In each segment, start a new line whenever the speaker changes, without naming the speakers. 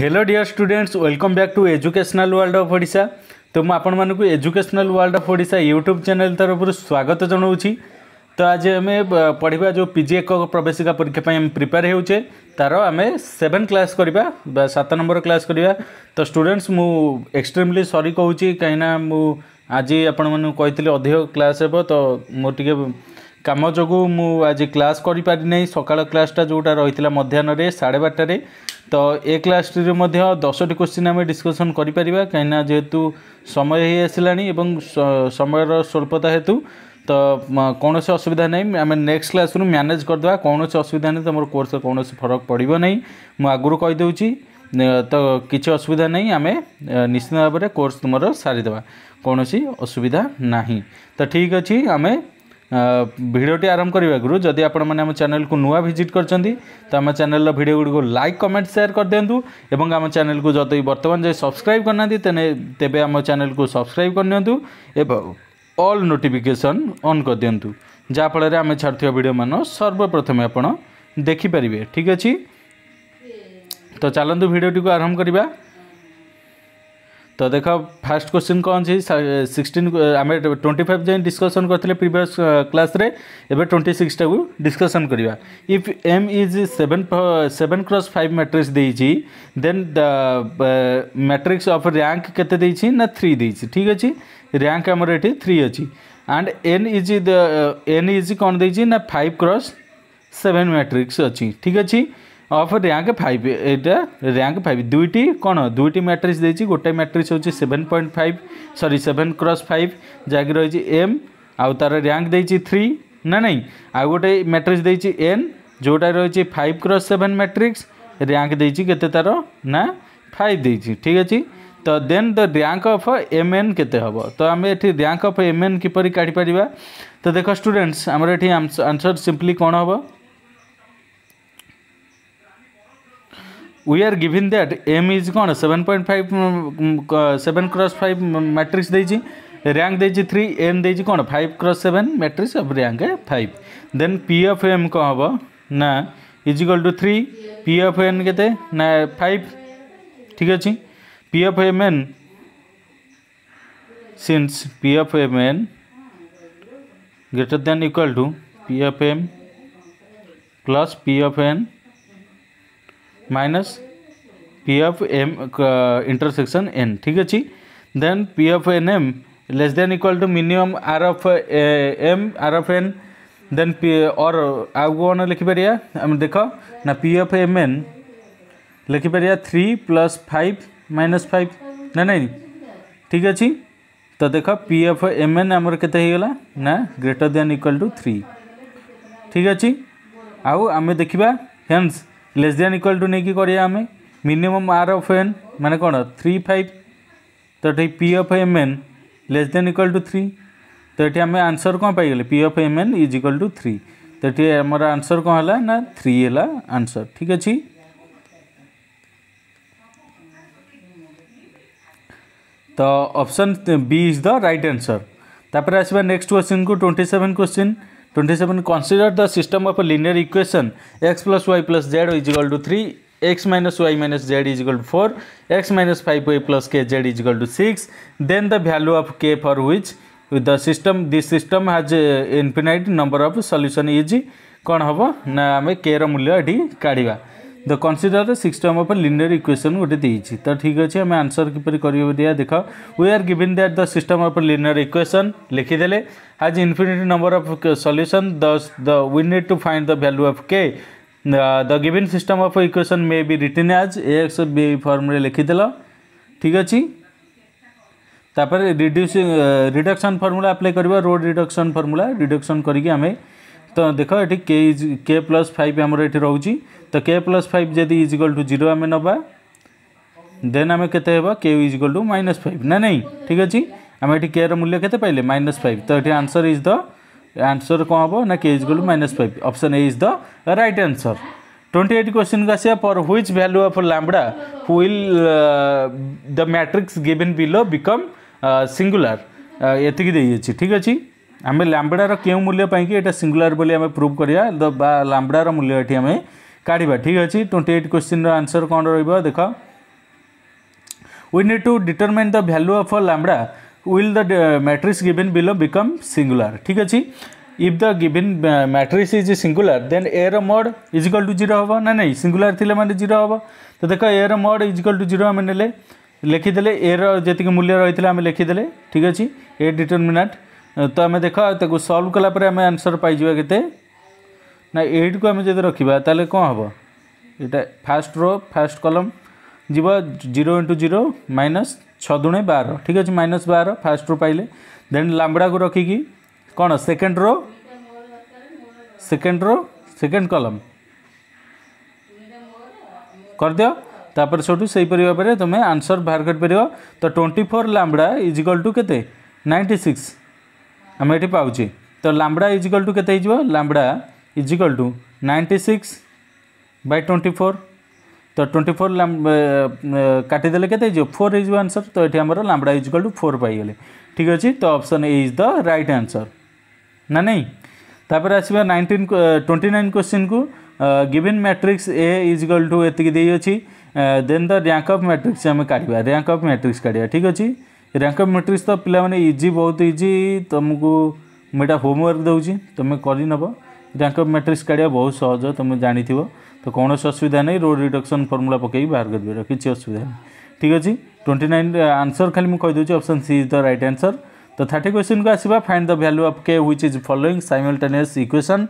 hello dear students welcome back to educational world of Odisha তো মু আপনার educational world of Odisha YouTube channel তরফর স্বাগত জনাওছি তো আজ আমি পড়া যে পিজি একক প্রবেশিকা পরীক্ষা আমি প্রিপেয়ার হচ্ছে তার আমি সেভেন ক্লাস করা বা সাত নম্বর ক্লাস করা তো স্টুডেন্টস মু এক্সট্রিমলি সরি কুচি কিনা মু আজ আপনার কে অধিক ক্লাস হব তো মো টিকি କାମ ଯୋଗୁଁ ମୁଁ ଆଜି କ୍ଲାସ୍ କରିପାରିନାହିଁ ସକାଳ କ୍ଲାସ୍ଟା ଯେଉଁଟା ରହିଥିଲା ମଧ୍ୟାହ୍ନରେ ସାଢ଼େ ବାରଟାରେ ତ ଏ କ୍ଲାସ୍ଟିରେ ମଧ୍ୟ ଦଶଟି କୋଶ୍ଚିନ୍ ଆମେ ଡିସ୍କସନ୍ କରିପାରିବା କାହିଁକିନା ଯେହେତୁ ସମୟ ହେଇଆସିଲାଣି ଏବଂ ସମୟର ସ୍ୱଳ୍ପତା ହେତୁ ତ କୌଣସି ଅସୁବିଧା ନାହିଁ ଆମେ ନେକ୍ସଟ କ୍ଲାସ୍ରୁ ମ୍ୟାନେଜ୍ କରିଦେବା କୌଣସି ଅସୁବିଧା ନାହିଁ ତୁମର କୋର୍ସରେ କୌଣସି ଫରକ ପଡ଼ିବ ନାହିଁ ମୁଁ ଆଗରୁ କହିଦେଉଛି ତ କିଛି ଅସୁବିଧା ନାହିଁ ଆମେ ନିଶ୍ଚିତ ଭାବରେ କୋର୍ସ ତୁମର ସାରିଦେବା କୌଣସି ଅସୁବିଧା ନାହିଁ ତ ଠିକ୍ ଅଛି ଆମେ ଭିଡ଼ିଓଟି ଆରମ୍ଭ କରିବା ଆଗରୁ ଯଦି ଆପଣମାନେ ଆମ ଚ୍ୟାନେଲକୁ ନୂଆ ଭିଜିଟ୍ କରିଛନ୍ତି ତ ଆମ ଚ୍ୟାନେଲର ଭିଡ଼ିଓ ଗୁଡ଼ିକୁ ଲାଇକ୍ କମେଣ୍ଟ ସେୟାର କରିଦିଅନ୍ତୁ ଏବଂ ଆମ ଚ୍ୟାନେଲକୁ ଯଦି ବର୍ତ୍ତମାନ ଯଦି ସବସ୍କ୍ରାଇବ୍ କରିନାହାନ୍ତି ତେବେ ଆମ ଚ୍ୟାନେଲକୁ ସବସ୍କ୍ରାଇବ୍ କରିନିଅନ୍ତୁ ଏବଂ ଅଲ୍ ନୋଟିଫିକେସନ୍ ଅନ୍ କରିଦିଅନ୍ତୁ ଯାହାଫଳରେ ଆମେ ଛାଡ଼ୁଥିବା ଭିଡ଼ିଓମାନ ସର୍ବପ୍ରଥମେ ଆପଣ ଦେଖିପାରିବେ ଠିକ୍ ଅଛି ତ ଚାଲନ୍ତୁ ଭିଡ଼ିଓଟିକୁ ଆରମ୍ଭ କରିବା तो देख फास्ट क्वेश्चन कौन सी सिक्सटीन आम ट्वेंटी फाइव जाए डिस्कसन करते प्रिवियस क्लास एवं ट्वेंटी सिक्सटा को डिस्कसन करवा if M is seven seven cross five matrix then the matrix of rank के ना थ्री दे ठीक अच्छे रैंक आमर ये थ्री अच्छी and N is N is कौन दे फाइव क्रस सेवेन मैट्रिक्स अच्छी ठीक अच्छी অফ র্যাঙ্ক ফাইভ এটা র্যাঙ্ক ফাইভ দুইটি কোণ দুইটি ম্যাট্রিক্স দিয়েছি গোটে ম্যাট্রিক্স হচ্ছে seven point five sorry seven cross five যাকে রয়েছে এম আউ তার র্যাঙ্ক দিয়েছি থ্রি না নাই আউ গোটে ম্যাট্রিক্স দিয়েছি এন যেটা রয়েছে five cross seven matrix rank দিয়েছি কেতে তার না ফাইভ দিয়েছি ঠিক আছে তো then the rank of M N কেতে হব তো আমি এটি র্যাঙ্ক অফ এম এন কিপর কাঢ়িপার তো দেখ স্টুডেন্টস আমার এটি আনসর সিম্পলি কোণ হব we are given that M is कौन seven point five seven cross five matrix rank दे थ्री एम दे कौन five cross seven matrix of rank five then P F M कौन हम ना equal to three P F N के five ठीक अच्छे P F M N since P F M N greater than equal to P F M plus P F N minus P F M intersection N ठीक अच्छे then P F N M less than equal to minimum R F M R F N then P और आउ कौन लिखिपर आम देख ना P F M N लिखिपर three plus five minus five ना नहीं ठीक अच्छे तो देख पी एफ एम एन आमर के ना greater than equal to three ठीक अच्छे आउ आम देखा hence less than equal to नहीं करें मिनिमम आर अफ एन मैंने कौन थ्री फाइव तो ये P F M N less than equal to three तो ये आम आंसर कौन पाई P F M N is equal to three तो ये आम आंसर कौन है ना थ्री है आंसर ठीक अच्छे तो option B is the right answer तापर आसवा नेक्स्ट क्वेश्चन को twenty seven question twenty seven consider the system of linear equation X plus Y plus Z equal to three X minus Y minus Z equal to four X minus five Y plus K Z equal to six then the value of K for which the system this system has infinite number of solution is कौन हम ना आम के मूल्य काढ़ द consider system of linear equation गोटे तो ठीक अच्छे आम आंसर किपर कर देख we are giving that the system of linear equation लिखीदे has infinite number of solution thus the we need to find the value of K the given system of equation may be be as as ax b form रे ठीक अछि तापर reducing reduction formula apply करबा row reduction formula reduction करके हमें तो देख ये के इज के प्लस फाइव आमर ये रोच तो के प्लस फाइव जदि इजिकल टू जीरो आम नवा देन आम के के इजिकल टू माइनस फाइव ना नहीं ठीक अच्छे आम ये के मूल्य के पाइले माइनस फाइव तो ये आंसर इज द आंसर कौन हम ना के इज गलू minus five option A is the right answer twenty eight question को आसा for which value of lambda will the matrix given below become singular ये दे ठीक अच्छे आम लाम्बडार क्यों मूल्य पाई सिंगुलर बोली आम प्रूव करा द मूल्य ये काढ़ा ठीक अच्छे ट्वेंटी एट क्वेश्चन रनसर कौन रख we need to determine the value of a lambda will the matrix given below become singular ठीक अच्छे if the given matrix is singular then a ର mod is equal to 0 हबो ना नहीं singular थिले माने 0 हबो तो देख a ର mod is equal to 0 हम नेले लिखिदे ए रेक मूल्य रही है आम लिखिदे ठीक अच्छे ए डिटरमिनाट तो आम देख सल्व कलापर आम आंसर पाइबा के ना एट को आम जब रखा तेल कौन हम यहाँ फास्ट रो फास्ट कलम जीव जीरो इंटु जीरो माइनस छ दुणे बार ठीक अच्छे माइनस बार फास्ट रू पाइले देन लाबड़ा को रखिक कौन second row second row second column करद तापर सोटू से हीपर भाव में तुम्हें आंसर बाहर करपर तो twenty four lambda equal to के नाइंटी सिक्स आम ये पाचे तो लाबड़ा इजिकल टू के lambda equal to ninety six by twenty four तो ट्वेंटी फोर uh, uh, काटिदेले के फोर इज आंसर तो ये आम लाबड़ा इजिकल टू फोर पाई ठीक अच्छे तो option A is the right answer ना नहीं तापर आसवा नाइंटीन ट्वेंटी नाइन क्वेश्चन को given matrix A equal to ये अच्छी then the rank of matrix आम काटा रैंक अफ मैट्रिक्स काटा ठीक अच्छे रैंक अफ मैट्रिक्स तो पे इजी बहुत इजी तुमको मुझे होमवर्क दूसरी तुम्हें करनब ତାଙ୍କ ମ୍ୟାଟ୍ରିକ୍ସ କାଢ଼ିବା ବହୁତ ସହଜ ତୁମେ ଜାଣିଥିବ ତ କୌଣସି ଅସୁବିଧା ନାହିଁ ରୋଡ଼ ରିଡକ୍ସନ୍ ଫର୍ମୁଲା ପକାଇକି ବାହାର କରିପାରିବ କିଛି ଅସୁବିଧା ନାହିଁ ଠିକ୍ ଅଛି ଟ୍ୱେଣ୍ଟି ନାଇନ୍ ଆନ୍ସର୍ ଖାଲି ମୁଁ କହିଦେଉଛି option C is the right answer तो थर्टी क्वेश्चन को आसवा find the value of K which is following simultaneous equation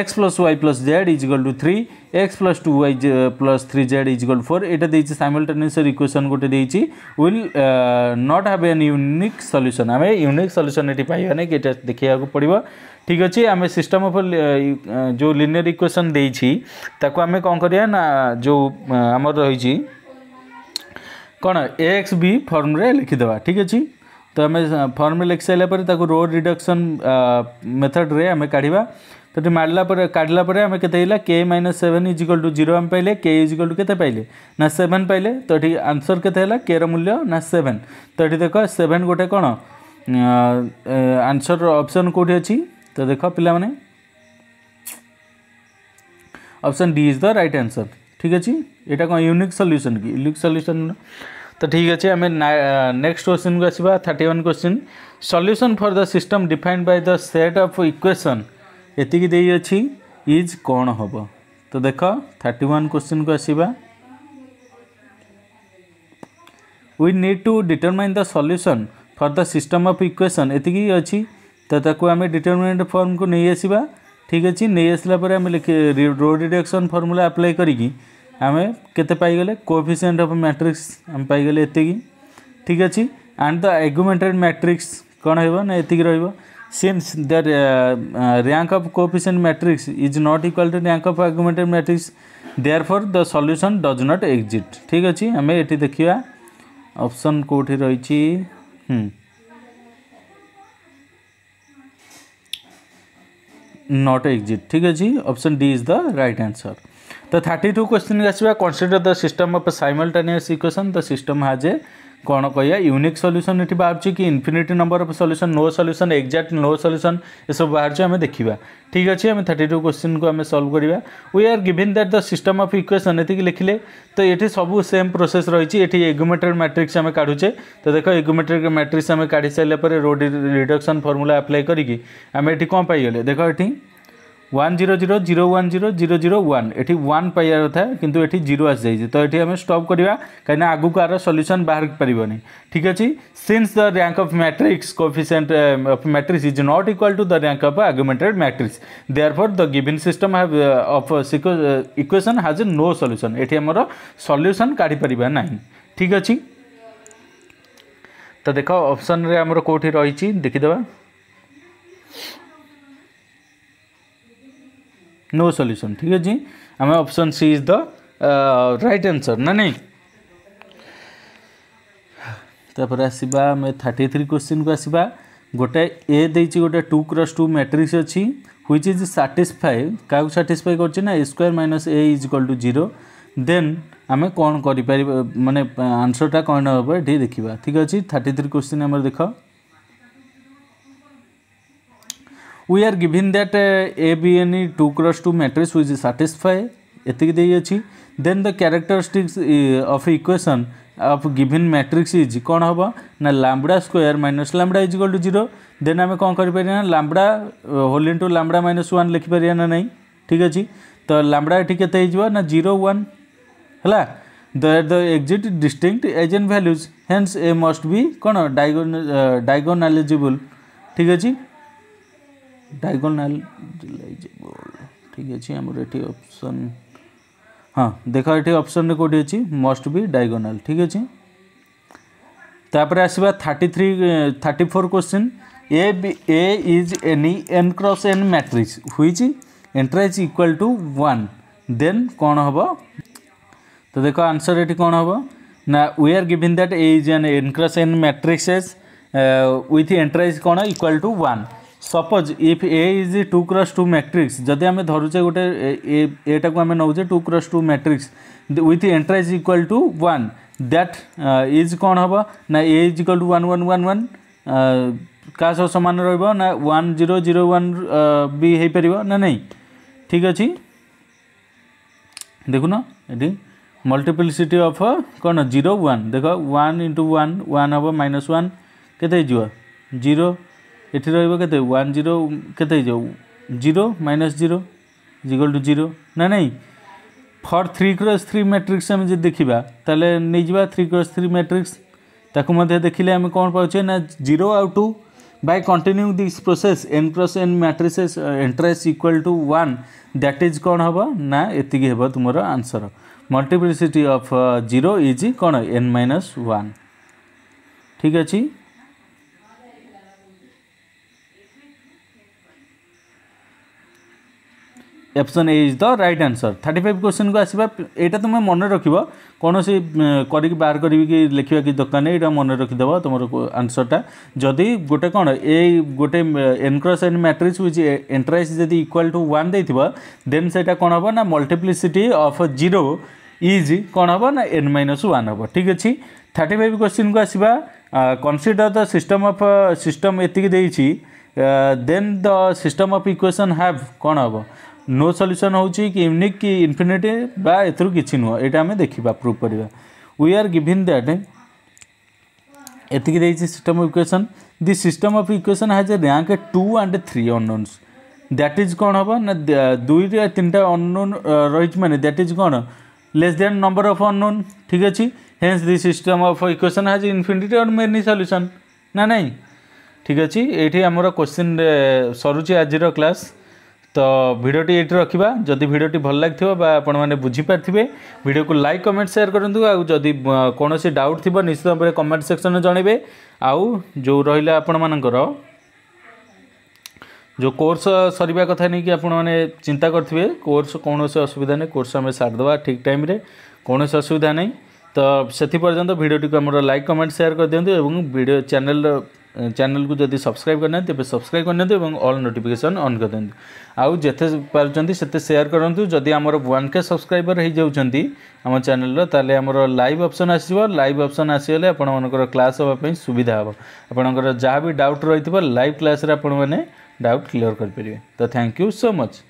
X plus Y plus Z equal to three X plus two Y plus three Z equal four यहाँ देखिए simultaneous equation गोटे will not have an unique solution आम unique solution ये पाइबा नहीं कि देखा पड़ा ठीक अच्छे आम সিস্টম अफ जो लिनियर इक्वेसन দিয়েছি তাকে আমি কম जो না रही कौन एक्स কোণ फर्म्रे लिखिदा ठीक अच्छे तो आम फर्म लिख सारापर ताको रो रिडक्शन मेथड रे आम काढ़ा तो मारला काढ़ला आम के K minus seven equal to zero आम पाइले के इजिकल टू के पाइले ना सेवेन पाइले तो ये आंसर के के मूल्य ना सेवेन तो ये देख सेवेन गोटे कौन आंसर ऑप्शन कौटी अच्छी तो देख पाने option D is the right answer ठीक अच्छे यहाँ कौन यूनिक सल्यूसन कि यूनिक सल्यूसन तो ठीक अच्छे आम नेक्स्ट क्वेश्चन को आसवा thirty one question solution for the system defined by the set of equation ଏତିକି ଦେଇଅଛି ଇଜ୍ କ'ଣ ହେବ ତ ଦେଖ ଥାର୍ଟି ୱାନ୍ କ୍ୱେଶ୍ଚିନ୍କୁ ଆସିବା we need to determine the solution for the system of equation ଏତିକି ଅଛି ତ ତାକୁ ଆମେ ଡିଟରମାଇଣ୍ଡ ଫର୍ମକୁ ନେଇ ଆସିବା ଠିକ୍ ଅଛି ନେଇ ଆସିଲା ପରେ ଆମେ ଲେଖି ରୋ ଡିଡକ୍ସନ୍ ଫର୍ମୁଲା ଆପ୍ଲାଏ କରିକି आम के पाइले कोएफिसीयंट अफ मैट्रिक्स आम पाइले ठीक अच्छे एंड द एगुमेटेड मैट्रिक्स कौन है ना ये रहा since the rank of coefficient matrix is not equal to rank of augmented matrix therefore the solution does not exist ठीक अच्छे आम ये देखा ऑप्शन कौटी रही नॉट एक्जिट ठीक अच्छे option D is the right answer तो थर्टी टू क्वेश्चन की आसवा consider the system of simultaneous equation the system has a कौन कह यूनिक सल्यूसन ये बाहर कि infinite number of solution no solution exact no solution ये सब बाहर आम देखा ठीक अच्छे आम थर्टी टू क्वेश्चन को आम सल्व करवा we are given that the system of equation ये लिखिले तो ये सब सेम प्रोसेस रही है ये एगोमेट्रिक मैट्रिक्स आम काढ़ुचे तो देख एगोमेट्रिक मैट्रिक्स आम काढ़ी सारे रोड रिडक्शन फर्मुला आप्लाय करें आम ये कौन पाइले देख ये one zero zero zero one zero zero zero one এটি ওয়ান পাইবার কথা কিন্তু এটি জিরো আসিযাই তো এটি আমি স্টপ করা কিনা আগুক আর সল্যুসন বাহার পারি ঠিক আছে since the rank of matrix coefficient of matrix is not equal to the rank of augmented matrix therefore the given system have of equation has no solution এটি আমার সল্যুসন কাঢ়ি পারিবা না ঠিক আছে তো দেখ অপসন আমার কোটি রয়েছে দেখিদেবা नो सल्यूसन ठीक अच्छे आम option C is the right answer ना नहींपर तापर आसवा थर्टी थ्री क्वेश्चन को आसवा गोटे ए देची गोटे टू क्रस टू मैट्रिक्स अच्छी ह्विच इज साटिस्फाए क्या साटिस्फाए कर A square minus A is equal to zero then आम कौन कर मानने आंसरटा कौन हम ये देखा ठीक अच्छे थर्टी थ्री क्वेश्चन आम देख we are given that uh, a b n e 2 cross 2 matrix which satisfy এতিকি দিয়েছি then the characteristics of equation of given matrix is কোণ হব না lambda square minus lambda is equal to zero then আমি কম করিপারি না lambda whole into lambda minus one লিখিপারি না নাই ঠিক আছে তো ল্যাম্বডা এটি কেতে হয়ে না জিরো ওয়ান হলা that the exit distinct eigen values hence a must be कोन डायगोनलाइजेबल ठीक अछि ডায়গোনাল রিলাইজেবল ঠিক আছে আমার এটি অপশন হ্যাঁ দেখ এটি অপশন কোটি আছে মস্ট বি ডায়গোনাল ঠিক আছে তাপরে আসবা thirty three thirty four question A A is any n cross n matrix whose entries equal to one then कौन हम तो देख आंसर ये कौन हम ना we are given that A is n n cross n matrix as with entries कौन equal to one suppose if A is two cross two matrix जदि आम धरुचे गोटे एटा को आम नौजे two cross two matrix with entries equal to one that is कौन हम ना A is equal to one one one one सह सामान रहा वन जीरो जीरो वन भी हो पार ना uh, नहीं ठीक अच्छे देखुन ये मल्टीप्लिसीटी अफ कौन जीरो वन देख वन इंटू वन वन हम माइनस वन के जीरो এটি রহব কেতে ওয়ান জিরো কেতে হয়ে যাব zero minus zero is equal to zero না নাই for three cross three matrix আমি যদি দেখিবা তাহলে নেইযা থ্রি ক্রস থ্রি ম্যাট্রিক্স তাকে মধ্যে দেখিলে আমি কোণ পাওছে না জিরো আউ two by continuing this process n cross n matrices uh, interest equal to 1 that is कौन हबो ना एतिकी हेबो तुमरो आंसर मल्टीप्लिसिटी ऑफ 0 इज कौन n minus 1 ठीक अछि option A is the right answer thirty five question কু আসবা এটা তুমি মনে রাখব কোণী করি বাহার করি কি লেখা কি দোকান এটা মনে রাখিদেব তোমার আনসরটা যদি গোটে কোণ এই গোটে n cross n matrix which entries যদি ইকুয়াল টু ওয়ান দেইথিব দেন সেটা কোণ হব না মল্টিপ্লিসিটি অফ জিরো ইজ কোণ হব না এন মাইনস ওয়ান হব ঠিক আছে থার্টি ফাইভ কোশ্চিন কু আসবা consider the system of system এতিকি দেইছি then the system of equation have কোণ হব नो सल्यूसन हो यूनिक कि इनफिनिट बा एथर किसी नुह ये आम देखा प्रूव करवा वी आर गिविन दैट एति देखिए system of equation the system of equation has a rank two and three unknowns that is कौन हम ना दुई तीन टा अननोन रही मैंने दैट इज कौन less than number of unknown ठीक अच्छे hence the system of equation has infinite और मेनी सल्यूसन ना ना ठीक अच्छे ये आमर क्वेश्चन सरुचे आज क्लास ତ ଭିଡ଼ିଓଟି ଏଇଠି ରଖିବା ଯଦି ଭିଡ଼ିଓଟି ଭଲ ଲାଗିଥିବ ବା ଆପଣମାନେ ବୁଝିପାରିଥିବେ ଭିଡ଼ିଓକୁ ଲାଇକ୍ କମେଣ୍ଟ ସେୟାର କରନ୍ତୁ ଆଉ ଯଦି କୌଣସି ଡାଉଟ୍ ଥିବ ନିଶ୍ଚିତ ଭାବରେ କମେଣ୍ଟ ସେକ୍ସନରେ ଜଣାଇବେ ଆଉ ଯେଉଁ ରହିଲା ଆପଣମାନଙ୍କର ଯେଉଁ କୋର୍ସ ସରିବା କଥା ନେଇକି ଆପଣମାନେ ଚିନ୍ତା କରିଥିବେ କୋର୍ସ କୌଣସି ଅସୁବିଧା ନାହିଁ କୋର୍ସ ଆମେ ସାରିଦେବା ଠିକ୍ ଟାଇମ୍ରେ କୌଣସି ଅସୁବିଧା ନାହିଁ ତ ସେଥିପର୍ଯ୍ୟନ୍ତ ଭିଡ଼ିଓଟିକୁ ଆମର ଲାଇକ୍ କମେଣ୍ଟ ସେୟାର କରିଦିଅନ୍ତୁ ଏବଂ ଭିଡ଼ିଓ ଚ୍ୟାନେଲ୍ର ଚ୍ୟାନେଲ୍କୁ ଯଦି ସବସ୍କ୍ରାଇବ୍ କରିନାହାନ୍ତି ତେବେ ସବସ୍କ୍ରାଇବ୍ କରିନିଅନ୍ତୁ ଏବଂ ଅଲ୍ ନୋଟିଫିକେସନ୍ ଅନ୍ କରିଦିଅନ୍ତୁ ଆଉ ଯେତେ ପାରୁଛନ୍ତି ସେତେ ସେୟାର କରନ୍ତୁ ଯଦି ଆମର ୱାନ୍ କେ ସବସ୍କ୍ରାଇବର୍ ହୋଇଯାଉଛନ୍ତି ଆମ ଚ୍ୟାନେଲ୍ର ତାହେଲେ ଆମର ଲାଇଭ୍ ଅପସନ୍ ଆସିବ ଲାଇଭ୍ ଅପସନ୍ ଆସିଗଲେ ଆପଣମାନଙ୍କର କ୍ଲାସ୍ ହେବା ପାଇଁ ସୁବିଧା ହେବ ଆପଣଙ୍କର ଯାହା ବି ଡାଉଟ୍ ରହିଥିବ ଲାଇଭ୍ କ୍ଲାସ୍ରେ ଆପଣମାନେ ଡାଉଟ୍ କ୍ଲିଅର୍ କରିପାରିବେ ତ ଥ୍ୟାଙ୍କ ୟୁ ସୋ ମଚ୍